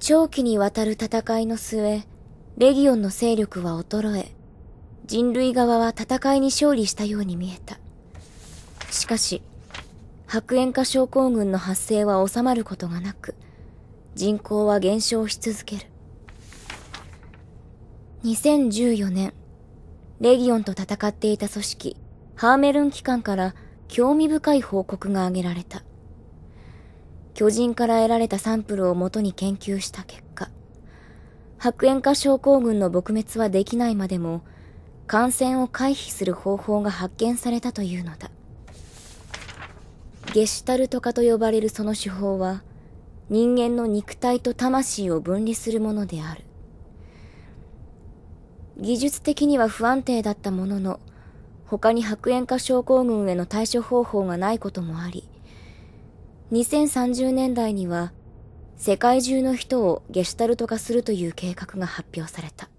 長期にわたる戦いの末、レギオンの勢力は衰え、人類側は戦いに勝利したように見えた。しかし、白煙化症候群の発生は収まることがなく、人口は減少し続ける。2014年、レギオンと戦っていた組織、ハーメルン機関から興味深い報告が挙げられた。巨人から得られたサンプルをもとに研究した結果、白煙化症候群の撲滅はできないまでも、感染を回避する方法が発見されたというのだ。ゲシュタルト化と呼ばれるその手法は、人間の肉体と魂を分離するものである。技術的には不安定だったものの、他に白煙化症候群への対処方法がないこともあり、2030年代には世界中の人をゲシュタルト化するという計画が発表された。